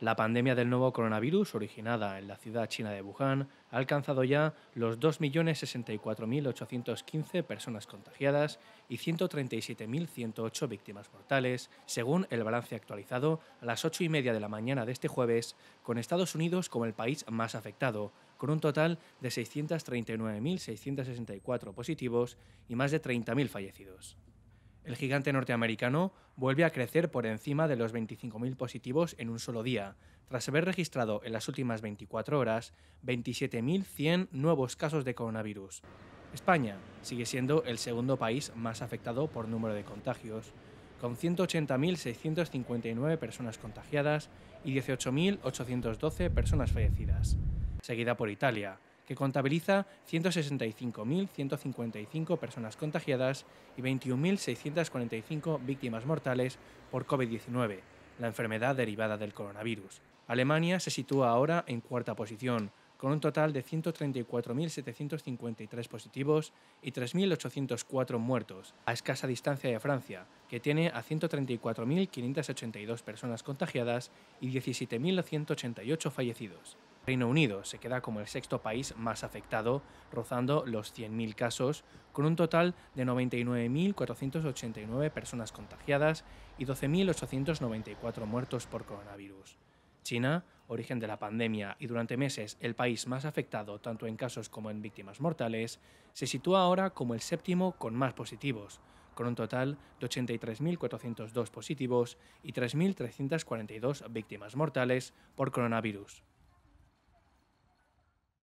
La pandemia del nuevo coronavirus, originada en la ciudad china de Wuhan, ha alcanzado ya los 2.064.815 personas contagiadas y 137.108 víctimas mortales, según el balance actualizado a las 8 y media de la mañana de este jueves, con Estados Unidos como el país más afectado, con un total de 639.664 positivos y más de 30.000 fallecidos. El gigante norteamericano vuelve a crecer por encima de los 25.000 positivos en un solo día, tras haber registrado en las últimas 24 horas 27.100 nuevos casos de coronavirus. España sigue siendo el segundo país más afectado por número de contagios, con 180.659 personas contagiadas y 18.812 personas fallecidas, seguida por Italia, que contabiliza 165.155 personas contagiadas y 21.645 víctimas mortales por COVID-19, la enfermedad derivada del coronavirus. Alemania se sitúa ahora en cuarta posición, con un total de 134.753 positivos y 3.804 muertos, a escasa distancia de Francia, que tiene a 134.582 personas contagiadas y 17.188 fallecidos. Reino Unido se queda como el sexto país más afectado, rozando los 100.000 casos, con un total de 99.489 personas contagiadas y 12.894 muertos por coronavirus. China, origen de la pandemia y durante meses el país más afectado tanto en casos como en víctimas mortales, se sitúa ahora como el séptimo con más positivos, con un total de 83.402 positivos y 3.342 víctimas mortales por coronavirus.